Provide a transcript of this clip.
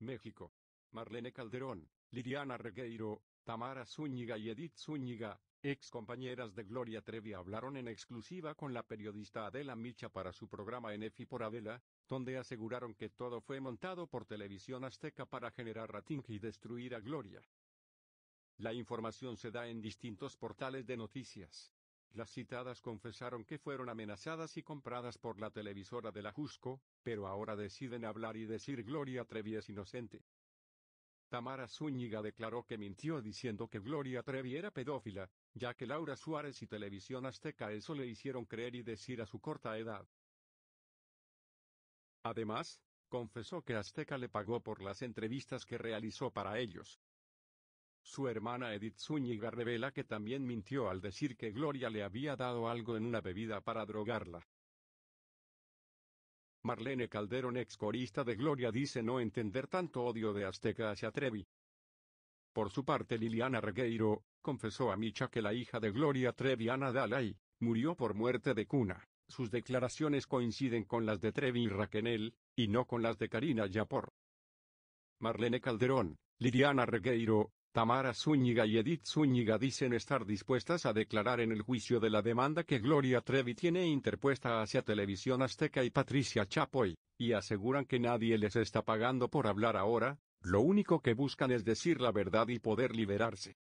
México. Marlene Calderón, Liliana Regueiro, Tamara Zúñiga y Edith Zúñiga, ex compañeras de Gloria Trevi, hablaron en exclusiva con la periodista Adela Micha para su programa en EFI por Adela, donde aseguraron que todo fue montado por televisión azteca para generar rating y destruir a Gloria. La información se da en distintos portales de noticias. Las citadas confesaron que fueron amenazadas y compradas por la televisora de la Jusco, pero ahora deciden hablar y decir Gloria Trevi es inocente. Tamara Zúñiga declaró que mintió diciendo que Gloria Trevi era pedófila, ya que Laura Suárez y Televisión Azteca eso le hicieron creer y decir a su corta edad. Además, confesó que Azteca le pagó por las entrevistas que realizó para ellos, su hermana Edith Zúñiga revela que también mintió al decir que Gloria le había dado algo en una bebida para drogarla. Marlene Calderón, ex corista de Gloria, dice no entender tanto odio de Azteca hacia Trevi. Por su parte, Liliana Regueiro confesó a Micha que la hija de Gloria Trevi, Ana Dalai, murió por muerte de cuna. Sus declaraciones coinciden con las de Trevi y Raquenel, y no con las de Karina Yapor. Marlene Calderón, Liliana Regueiro, Tamara Zúñiga y Edith Zúñiga dicen estar dispuestas a declarar en el juicio de la demanda que Gloria Trevi tiene interpuesta hacia Televisión Azteca y Patricia Chapoy, y aseguran que nadie les está pagando por hablar ahora, lo único que buscan es decir la verdad y poder liberarse.